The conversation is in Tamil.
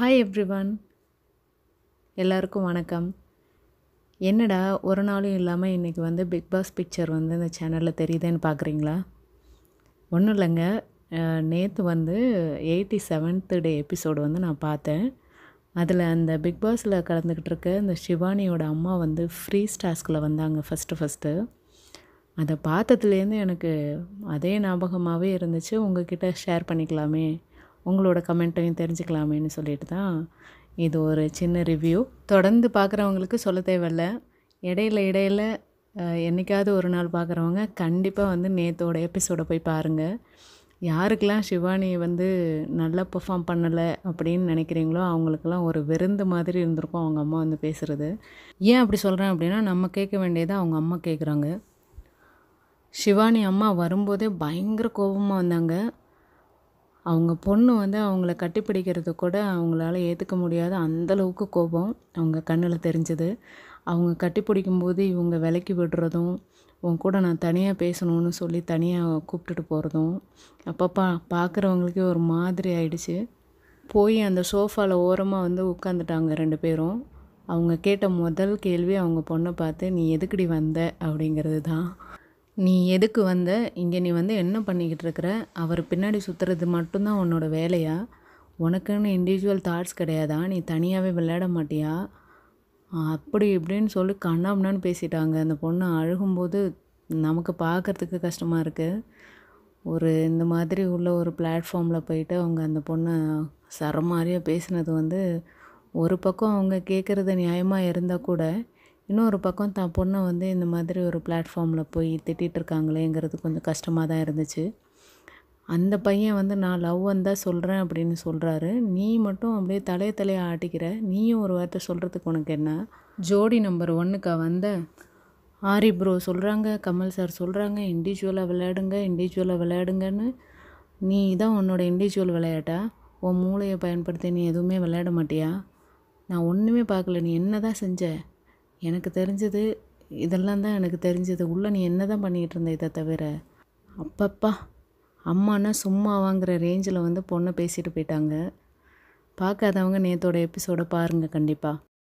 ஹாய் எவ்ரிவன் எல்லாருக்கும் வணக்கம் என்னடா ஒரு நாளும் இல்லாமல் இன்றைக்கி வந்து பிக் பாஸ் பிக்சர் வந்து இந்த சேனலில் தெரியுதுன்னு பார்க்குறீங்களா ஒன்றும் இல்லைங்க நேற்று வந்து எயிட்டி செவன்த்து டே எபிசோடு வந்து நான் பார்த்தேன் அதில் அந்த பிக் பாஸில் கலந்துக்கிட்டு இருக்க இந்த சிவானியோட அம்மா வந்து ஃப்ரீ ஸ்டாஸ்கில் வந்தாங்க ஃபஸ்ட்டு ஃபஸ்ட்டு அதை பார்த்ததுலேருந்து எனக்கு அதே ஞாபகமாகவே இருந்துச்சு உங்ககிட்ட ஷேர் பண்ணிக்கலாமே உங்களோட கமெண்ட்டையும் தெரிஞ்சுக்கலாமேன்னு சொல்லிட்டு தான் இது ஒரு சின்ன ரிவ்யூ தொடர்ந்து பார்க்குறவங்களுக்கு சொல்ல தேவையில்ல இடையில இடையில என்றைக்காவது ஒரு நாள் பார்க்குறவங்க கண்டிப்பாக வந்து நேத்தோட எபிசோடை போய் பாருங்கள் யாருக்கெல்லாம் சிவானி வந்து நல்லா பெர்ஃபார்ம் பண்ணலை அப்படின்னு நினைக்கிறீங்களோ அவங்களுக்கெல்லாம் ஒரு விருந்து மாதிரி இருந்திருக்கும் அவங்க அம்மா வந்து பேசுகிறது ஏன் அப்படி சொல்கிறேன் அப்படின்னா நம்ம கேட்க வேண்டியது அவங்க அம்மா கேட்குறாங்க சிவானி அம்மா வரும்போதே பயங்கர கோபமாக வந்தாங்க அவங்க பொண்ணு வந்து அவங்கள கட்டிப்பிடிக்கிறது கூட அவங்களால ஏற்றுக்க முடியாத அந்தளவுக்கு கோபம் அவங்க கண்ணில் தெரிஞ்சது அவங்க கட்டிப்பிடிக்கும்போது இவங்க விலக்கி விடுறதும் உன் கூட நான் தனியாக பேசணும்னு சொல்லி தனியாக கூப்பிட்டுட்டு போகிறதும் அப்பப்போ பார்க்குறவங்களுக்கே ஒரு மாதிரி ஆயிடுச்சு போய் அந்த சோஃபாவில் ஓரமாக வந்து உட்காந்துட்டாங்க ரெண்டு பேரும் அவங்க கேட்ட முதல் கேள்வி அவங்க பொண்ணை பார்த்து நீ எதுக்கடி வந்த அப்படிங்கிறது தான் நீ எதுக்கு வந்த இங்கே நீ வந்து என்ன பண்ணிக்கிட்டு இருக்கிற அவர் பின்னாடி சுற்றுறது மட்டும்தான் உன்னோட வேலையா உனக்குன்னு இண்டிவிஜுவல் தாட்ஸ் கிடையாதா நீ தனியாகவே விளையாட மாட்டியா அப்படி இப்படின்னு சொல்லி கண்ணாம்னான்னு பேசிட்டாங்க அந்த பொண்ணு அழுகும்போது நமக்கு பார்க்குறதுக்கு கஷ்டமாக இருக்குது ஒரு இந்த மாதிரி உள்ள ஒரு பிளாட்ஃபார்மில் போயிட்டு அவங்க அந்த பொண்ணை சரமாரியாக பேசினது வந்து ஒரு பக்கம் அவங்க கேட்குறது நியாயமாக இருந்தால் கூட இன்னொரு பக்கம் தான் பொண்ணை வந்து இந்த மாதிரி ஒரு பிளாட்ஃபார்மில் போய் திட்டிகிட்டு இருக்காங்களேங்கிறது கொஞ்சம் கஷ்டமாக தான் இருந்துச்சு அந்த பையன் வந்து நான் லவ் வந்தால் சொல்கிறேன் அப்படின்னு சொல்கிறாரு நீ மட்டும் அப்படியே தலைய தலையை ஆட்டிக்கிற நீயும் ஒரு வார்த்தை சொல்கிறதுக்கு உனக்கு என்ன ஜோடி நம்பர் ஒன்றுக்கா வந்த ஆரி ப்ரோ சொல்கிறாங்க கமல் சார் சொல்கிறாங்க இண்டிவிஜுவலாக விளையாடுங்க இண்டிவிஜுவலாக விளையாடுங்கன்னு நீ தான் உன்னோட இண்டிவிஜுவல் விளையாட்டா உன் மூளையை பயன்படுத்தி நீ எதுவுமே விளையாட மாட்டியா நான் ஒன்றுமே பார்க்கல நீ என்ன தான் செஞ்ச எனக்கு தெரிஞ்சது இதெல்லாம் தான் எனக்கு தெரிஞ்சது உள்ளே நீ என்ன தான் பண்ணிகிட்டு இருந்த இதை தவிர அப்பப்பா அம்மானா சும்மாவாங்கிற ரேஞ்சில் வந்து பொண்ணை பேசிட்டு போயிட்டாங்க பார்க்காதவங்க நேத்தோட எபிசோடை பாருங்கள் கண்டிப்பாக